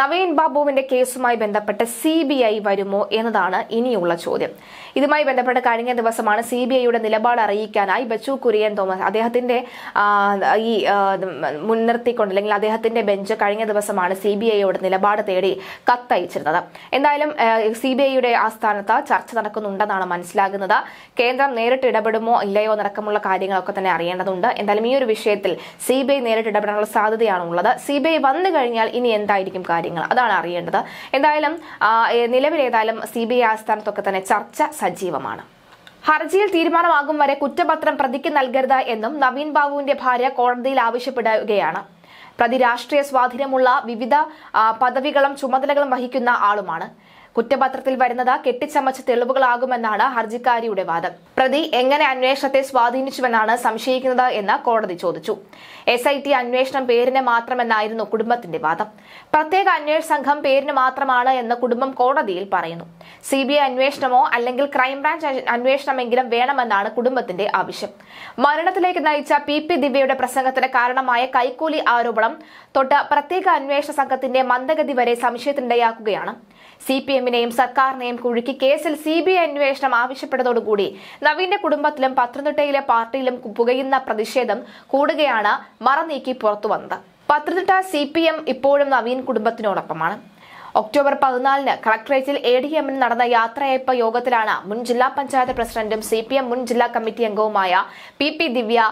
നവീൻ ബാബുവിന്റെ കേസുമായി ബന്ധപ്പെട്ട് സി ബി ഐ വരുമോ എന്നതാണ് ഇനിയുള്ള ചോദ്യം ഇതുമായി ബന്ധപ്പെട്ട് കഴിഞ്ഞ ദിവസമാണ് സി ബി ഐയുടെ നിലപാട് അറിയിക്കാനായി ബച്ചു കുര്യൻ തോമസ് അദ്ദേഹത്തിന്റെ ഈ മുൻനിർത്തിക്കൊണ്ട് അല്ലെങ്കിൽ അദ്ദേഹത്തിന്റെ ബെഞ്ച് കഴിഞ്ഞ ദിവസമാണ് സി ബി ഐയോട് നിലപാട് തേടി കത്തയച്ചിരുന്നത് എന്തായാലും സി ബി ഐയുടെ ആസ്ഥാനത്ത് ചർച്ച നടക്കുന്നുണ്ടെന്നാണ് മനസ്സിലാകുന്നത് കേന്ദ്രം നേരിട്ട് ഇടപെടുമോ ഇല്ലയോ നടക്കമുള്ള കാര്യങ്ങളൊക്കെ തന്നെ അറിയേണ്ടതുണ്ട് എന്തായാലും ഈ ഒരു വിഷയത്തിൽ സി ബി ഐ നേരിട്ട് ഇടപെടാനുള്ള സാധ്യതയാണുള്ളത് സി ബി ഐ വന്നു കഴിഞ്ഞാൽ ഇനി എന്തായിരിക്കും കാര്യങ്ങൾ അതാണ് അറിയേണ്ടത് എന്തായാലും നിലവിലേതായാലും സി ബി ഐ ആസ്ഥാനത്തൊക്കെ തന്നെ ചർച്ച സജീവമാണ് ഹർജിയിൽ തീരുമാനമാകും വരെ കുറ്റപത്രം പ്രതിക്ക് നൽകരുത് എന്നും നവീൻ ബാബുവിന്റെ ഭാര്യ കോടതിയിൽ ആവശ്യപ്പെടുകയാണ് പ്രതി രാഷ്ട്രീയ സ്വാധീനമുള്ള വിവിധ പദവികളും ചുമതലകളും വഹിക്കുന്ന ആളുമാണ് കുറ്റപത്രത്തിൽ വരുന്നത് കെട്ടിച്ചമച്ച തെളിവുകളാകുമെന്നാണ് ഹർജിക്കാരിയുടെ വാദം പ്രതി എങ്ങനെ അന്വേഷണത്തെ സ്വാധീനിച്ചുവെന്നാണ് സംശയിക്കുന്നത് എന്ന് കോടതി ചോദിച്ചു എസ് ഐ ടി അന്വേഷണം പേരിന് മാത്രമെന്നായിരുന്നു കുടുംബത്തിന്റെ വാദം പ്രത്യേക അന്വേഷണ സംഘം പേരിന് മാത്രമാണ് എന്ന് കുടുംബം കോടതിയിൽ പറയുന്നു സി ബി ഐ അന്വേഷണമോ അല്ലെങ്കിൽ ക്രൈംബ്രാഞ്ച് അന്വേഷണമെങ്കിലും വേണമെന്നാണ് കുടുംബത്തിന്റെ ആവശ്യം മരണത്തിലേക്ക് നയിച്ച പി പി ദിവ്യയുടെ പ്രസംഗത്തിന് കാരണമായ കൈക്കൂലി ആരോപണം തൊട്ട് പ്രത്യേക അന്വേഷണ സംഘത്തിന്റെ മന്ദഗതി വരെ സംശയത്തിനിടയാക്കുകയാണ് സി പി എമ്മിനെയും സർക്കാരിനെയും കുഴുക്കി കേസിൽ സി ബി ഐ അന്വേഷണം ആവശ്യപ്പെട്ടതോടുകൂടി നവീന്റെ കുടുംബത്തിലും പത്തനംതിട്ടയിലെ പാർട്ടിയിലും പുകയുന്ന പ്രതിഷേധം കൂടുകയാണ് നീക്കി പുറത്തുവന്നത് പത്തനംതിട്ട സി പി എം ഇപ്പോഴും നവീൻ കുടുംബത്തിനോടൊപ്പമാണ് ഒക്ടോബർ പതിനാലിന് കളക്ടറേറ്റിൽ എ ഡി എമ്മിന് നടന്ന യാത്രയയപ്പ് യോഗത്തിലാണ് മുൻ ജില്ലാ പഞ്ചായത്ത് പ്രസിഡന്റും സി പി എം മുൻ ജില്ലാ കമ്മിറ്റി അംഗവുമായ പി പി ദിവ്യ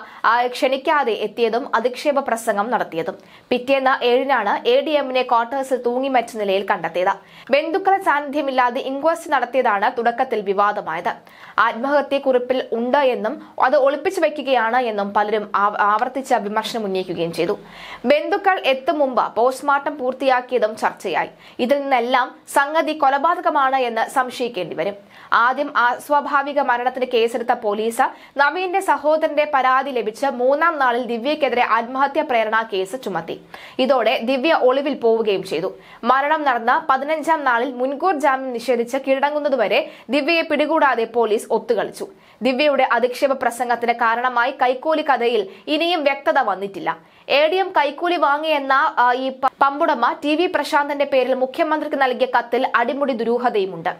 ക്ഷണിക്കാതെ എത്തിയതും അധിക്ഷേപ പ്രസംഗം നടത്തിയതും പിറ്റേന്ന് ഏഴിനാണ് എ ഡി എമ്മിനെ ക്വാർട്ടേഴ്സിൽ തൂങ്ങിമറ്റ നിലയിൽ കണ്ടെത്തിയത് ബന്ധുക്കളെ സാന്നിധ്യമില്ലാതെ ഇൻക്വസ്റ്റ് നടത്തിയതാണ് തുടക്കത്തിൽ വിവാദമായത് ആത്മഹത്യക്കുറിപ്പിൽ ഉണ്ട് എന്നും അത് ഒളിപ്പിച്ചു വെക്കുകയാണ് എന്നും പലരും ആവർത്തിച്ച വിമർശനം ഉന്നയിക്കുകയും ചെയ്തു ബന്ധുക്കൾ എത്തും മുമ്പ് പോസ്റ്റ്മോർട്ടം പൂർത്തിയാക്കിയതും ചർച്ചയായി ഇതിൽ ഇതിൽ നിന്നെല്ലാം സംഗതി കൊലപാതകമാണ് എന്ന് സംശയിക്കേണ്ടി വരും ആദ്യം അസ്വാഭാവിക മരണത്തിന് കേസെടുത്ത പോലീസ് നവീന്റെ സഹോദരന്റെ പരാതി ലഭിച്ച് മൂന്നാം നാളിൽ ദിവ്യക്കെതിരെ ആത്മഹത്യാ പ്രേരണ കേസ് ചുമത്തി ഇതോടെ ദിവ്യ ഒളിവിൽ പോവുകയും ചെയ്തു മരണം നടന്ന പതിനഞ്ചാം നാളിൽ മുൻകൂർ ജാമ്യം നിഷേധിച്ച് കീഴടങ്ങുന്നതുവരെ ദിവ്യയെ പിടികൂടാതെ പോലീസ് ഒത്തുകളിച്ചു ദിവ്യയുടെ അധിക്ഷേപ പ്രസംഗത്തിന് കാരണമായി കൈക്കൂലി കഥയിൽ ഇനിയും വ്യക്തത വന്നിട്ടില്ല എ ഡി എം കൈക്കൂലി വാങ്ങിയെന്ന ഈ പമ്പുടമ ടി വി പ്രശാന്തന്റെ പേരിൽ മുഖ്യമന്ത്രിക്ക് നൽകിയ കത്തിൽ അടിമുടി ദുരൂഹതയുമുണ്ട്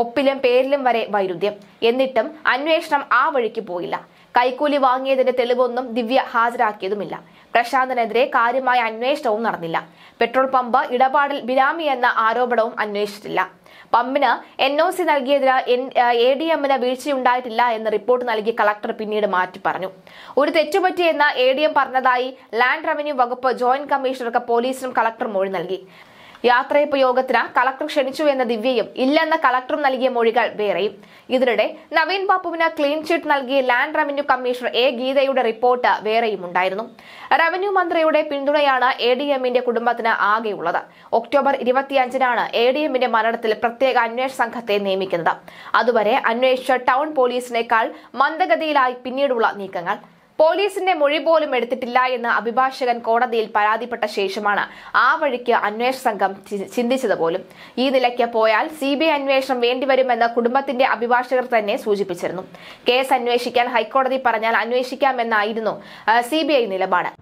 ഒപ്പിലും പേരിലും വരെ വൈരുദ്ധ്യം എന്നിട്ടും അന്വേഷണം ആ വഴിക്ക് പോയില്ല കൈക്കൂലി വാങ്ങിയതിന്റെ തെളിവൊന്നും ദിവ്യ ഹാജരാക്കിയതുമില്ല പ്രശാന്തിനെതിരെ കാര്യമായ അന്വേഷണവും നടന്നില്ല പെട്രോൾ പമ്പ് ഇടപാടിൽ ബിരാമി എന്ന ആരോപണവും അന്വേഷിച്ചിട്ടില്ല പമ്പിന് എൻ ഒ സി നൽകിയതിന് എ ഡി എമ്മിന് വീഴ്ചയുണ്ടായിട്ടില്ല എന്ന് റിപ്പോർട്ട് നൽകി കളക്ടർ പിന്നീട് മാറ്റി പറഞ്ഞു ഒരു തെറ്റുപറ്റിയെന്ന് എ ഡി എം പറഞ്ഞതായി ലാൻഡ് റവന്യൂ വകുപ്പ് ജോയിന്റ് കമ്മീഷണർക്ക് പോലീസിനും കളക്ടർ മൊഴി നൽകി യാത്രയപ്പ് യോഗത്തിന് കളക്ടർ ക്ഷണിച്ചു എന്ന ദിവ്യയും ഇല്ലെന്ന കളക്ടറും നൽകിയ മൊഴികൾ വേറെയും ഇതിനിടെ നവീൻ ബാബുവിന് ക്ലീൻ ചിറ്റ് നൽകിയ ലാൻഡ് റവന്യൂ കമ്മീഷണർ എ ഗീതയുടെ റിപ്പോർട്ട് വേറെയും ഉണ്ടായിരുന്നു റവന്യൂ മന്ത്രിയുടെ പിന്തുണയാണ് എ ഡി എമ്മിന്റെ കുടുംബത്തിന് ആകെയുള്ളത് ഒക്ടോബർ ഇരുപത്തിയഞ്ചിനാണ് എ ഡി എമ്മിന്റെ മരണത്തിൽ പ്രത്യേക അന്വേഷണ സംഘത്തെ നിയമിക്കുന്നത് അതുവരെ അന്വേഷിച്ച ടൗൺ പോലീസിനേക്കാൾ മന്ദഗതിയിലായി പിന്നീടുള്ള നീക്കങ്ങൾ പോലീസിന്റെ മൊഴി പോലും എടുത്തിട്ടില്ല എന്ന് അഭിഭാഷകൻ കോടതിയിൽ പരാതിപ്പെട്ട ശേഷമാണ് ആ വഴിക്ക് അന്വേഷണ സംഘം ചിന്തിച്ചത് പോലും ഈ നിലയ്ക്ക് പോയാൽ സി ബി ഐ അന്വേഷണം വേണ്ടിവരുമെന്ന് കുടുംബത്തിന്റെ അഭിഭാഷകർ തന്നെ സൂചിപ്പിച്ചിരുന്നു കേസ് അന്വേഷിക്കാൻ ഹൈക്കോടതി പറഞ്ഞാൽ അന്വേഷിക്കാമെന്നായിരുന്നു സി ബി ഐ നിലപാട്